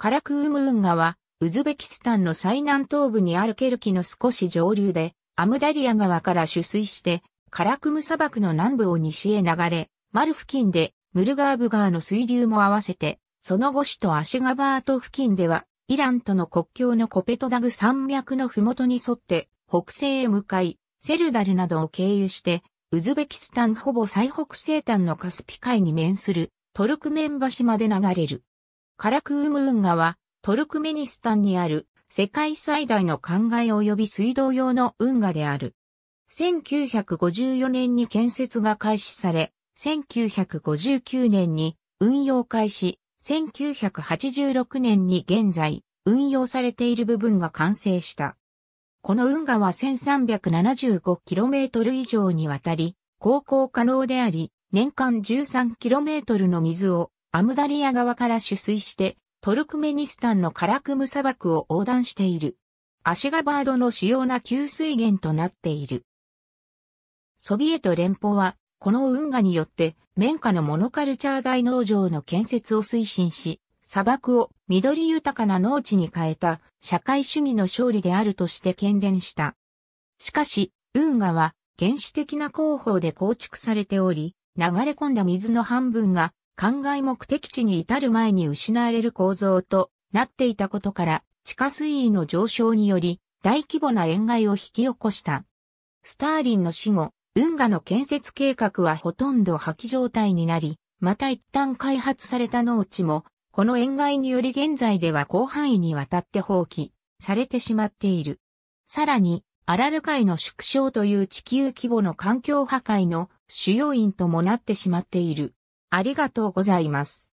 カラクーム運河は、ウズベキスタンの最南東部にあるケルキの少し上流で、アムダリア川から取水して、カラクム砂漠の南部を西へ流れ、マル付近でムルガーブ川の水流も合わせて、その後首都アシガバート付近では、イランとの国境のコペトダグ山脈の麓に沿って北西へ向かい、セルダルなどを経由して、ウズベキスタンほぼ最北西端のカスピ海に面するトルクメン橋まで流れる。カラクーム運河はトルクメニスタンにある世界最大の灌漑及び水道用の運河である。1954年に建設が開始され、1959年に運用開始、1986年に現在運用されている部分が完成した。この運河は 1375km 以上にわたり、航行可能であり、年間 13km の水をアムダリア側から取水して、トルクメニスタンのカラクム砂漠を横断している。アシガバードの主要な給水源となっている。ソビエト連邦は、この運河によって、綿花のモノカルチャー大農場の建設を推進し、砂漠を緑豊かな農地に変えた社会主義の勝利であるとして喧伝した。しかし、運河は原始的な工法で構築されており、流れ込んだ水の半分が灌漑目的地に至る前に失われる構造となっていたことから、地下水位の上昇により、大規模な塩害を引き起こした。スターリンの死後、運河の建設計画はほとんど破棄状態になり、また一旦開発された農地も、この塩害により現在では広範囲にわたって放棄されてしまっている。さらに、アラル海の縮小という地球規模の環境破壊の主要因ともなってしまっている。ありがとうございます。